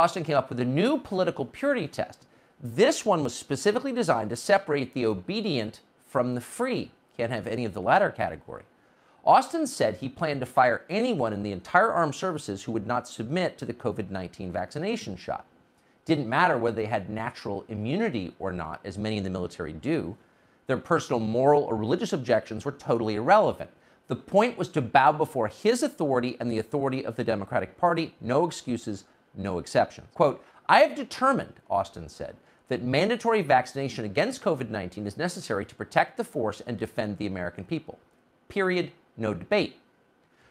Austin came up with a new political purity test. This one was specifically designed to separate the obedient from the free. Can't have any of the latter category. Austin said he planned to fire anyone in the entire armed services who would not submit to the COVID 19 vaccination shot. Didn't matter whether they had natural immunity or not, as many in the military do. Their personal moral or religious objections were totally irrelevant. The point was to bow before his authority and the authority of the Democratic Party. No excuses no exception. Quote, I have determined, Austin said, that mandatory vaccination against COVID 19 is necessary to protect the force and defend the American people. Period. No debate.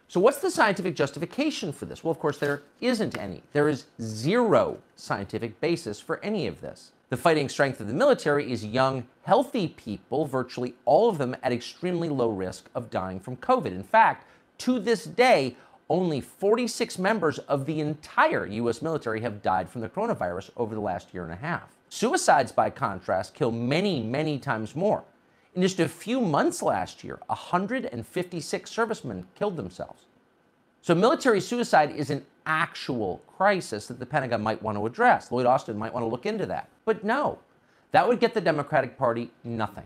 So, what's the scientific justification for this? Well, of course, there isn't any. There is zero scientific basis for any of this. The fighting strength of the military is young, healthy people, virtually all of them at extremely low risk of dying from COVID. In fact, to this day, only 46 members of the entire U.S. military have died from the coronavirus over the last year and a half. Suicides, by contrast, kill many, many times more. In just a few months last year, 156 servicemen killed themselves. So, military suicide is an actual crisis that the Pentagon might want to address. Lloyd Austin might want to look into that. But no, that would get the Democratic Party nothing.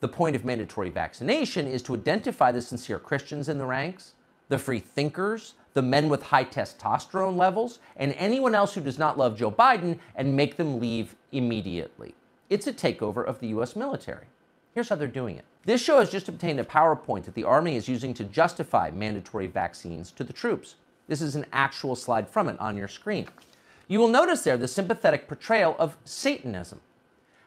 The point of mandatory vaccination is to identify the sincere Christians in the ranks the free thinkers, the men with high testosterone levels, and anyone else who does not love Joe Biden and make them leave immediately. It's a takeover of the U.S. military. Here's how they're doing it. This show has just obtained a PowerPoint that the Army is using to justify mandatory vaccines to the troops. This is an actual slide from it on your screen. You will notice there the sympathetic portrayal of Satanism.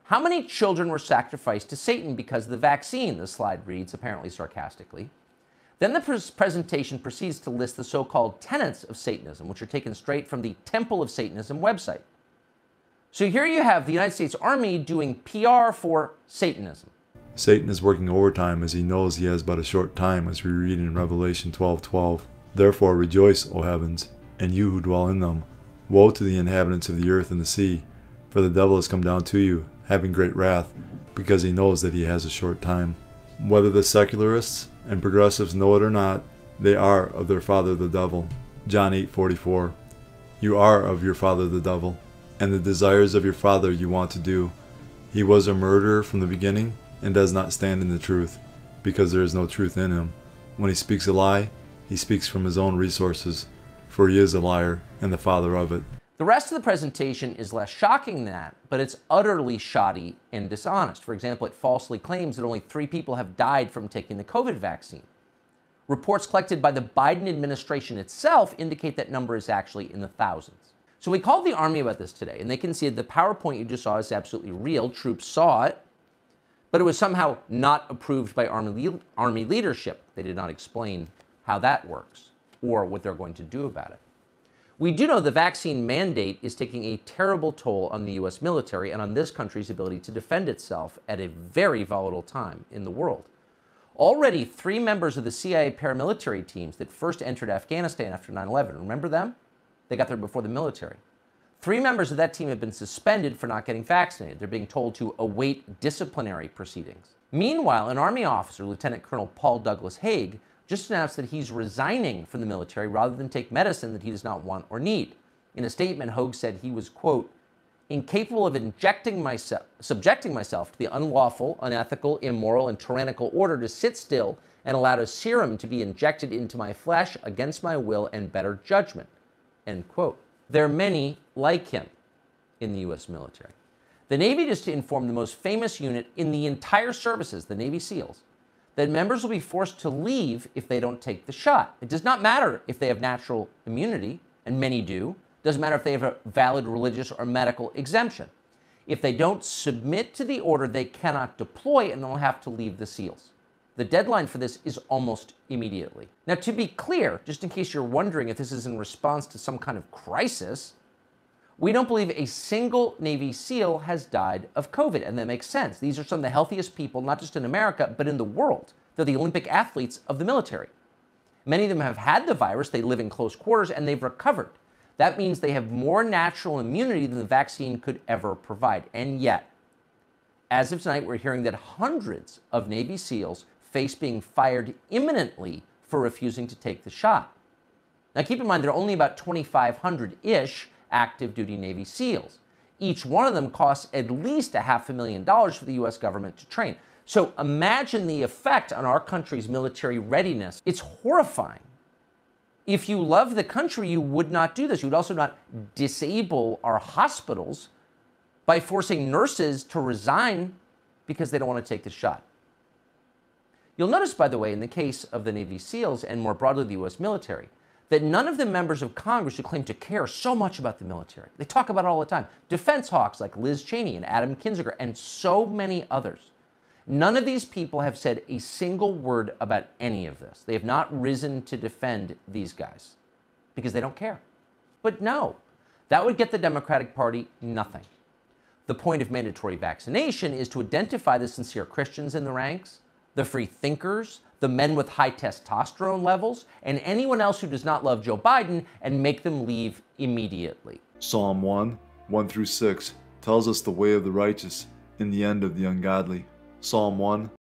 How many children were sacrificed to Satan because of the vaccine? The slide reads, apparently sarcastically. Then the presentation proceeds to list the so called tenets of Satanism, which are taken straight from the Temple of Satanism website. So here you have the United States Army doing PR for Satanism. Satan is working overtime as he knows he has but a short time, as we read in Revelation 12:12. Therefore rejoice, O heavens, and you who dwell in them. Woe to the inhabitants of the earth and the sea, for the devil has come down to you, having great wrath, because he knows that he has a short time. Whether the secularists and progressives know it or not, they are of their father the devil. John 8:44. You are of your father the devil, and the desires of your father you want to do. He was a murderer from the beginning and does not stand in the truth, because there is no truth in him. When he speaks a lie, he speaks from his own resources, for he is a liar and the father of it. The rest of the presentation is less shocking than that, but it's utterly shoddy and dishonest. For example, it falsely claims that only three people have died from taking the COVID vaccine. Reports collected by the Biden administration itself indicate that number is actually in the thousands. So we called the Army about this today, and they conceded the PowerPoint you just saw is absolutely real. Troops saw it, but it was somehow not approved by Army, le- Army leadership. They did not explain how that works or what they're going to do about it. We do know the vaccine mandate is taking a terrible toll on the U.S. military and on this country's ability to defend itself at a very volatile time in the world. Already, three members of the CIA paramilitary teams that first entered Afghanistan after 9 11, remember them? They got there before the military. Three members of that team have been suspended for not getting vaccinated. They're being told to await disciplinary proceedings. Meanwhile, an Army officer, Lieutenant Colonel Paul Douglas Haig, just announced that he's resigning from the military rather than take medicine that he does not want or need. In a statement, Hoag said he was, quote, incapable of injecting myself, subjecting myself to the unlawful, unethical, immoral, and tyrannical order to sit still and allow a serum to be injected into my flesh against my will and better judgment. End quote. There are many like him in the U.S. military. The Navy just informed the most famous unit in the entire services, the Navy SEALs, that members will be forced to leave if they don't take the shot. It does not matter if they have natural immunity, and many do. It doesn't matter if they have a valid religious or medical exemption. If they don't submit to the order, they cannot deploy and they'll have to leave the SEALs. The deadline for this is almost immediately. Now, to be clear, just in case you're wondering if this is in response to some kind of crisis, we don't believe a single Navy SEAL has died of COVID. And that makes sense. These are some of the healthiest people, not just in America, but in the world. They're the Olympic athletes of the military. Many of them have had the virus, they live in close quarters, and they've recovered. That means they have more natural immunity than the vaccine could ever provide. And yet, as of tonight, we're hearing that hundreds of Navy SEALs face being fired imminently for refusing to take the shot. Now, keep in mind, there are only about 2,500 ish active duty Navy SEALs. Each one of them costs at least a half a million dollars for the U.S. government to train. So imagine the effect on our country's military readiness. It's horrifying. If you love the country, you would not do this. You would also not disable our hospitals by forcing nurses to resign because they don't want to take the shot. You'll notice, by the way, in the case of the Navy SEALs and more broadly the U.S. military, that none of the members of Congress who claim to care so much about the military, they talk about it all the time, defense hawks like Liz Cheney and Adam Kinzinger and so many others, none of these people have said a single word about any of this. They have not risen to defend these guys because they don't care. But no, that would get the Democratic Party nothing. The point of mandatory vaccination is to identify the sincere Christians in the ranks, the free thinkers, the men with high testosterone levels, and anyone else who does not love Joe Biden and make them leave immediately. Psalm 1, 1 through 6 tells us the way of the righteous in the end of the ungodly. Psalm 1,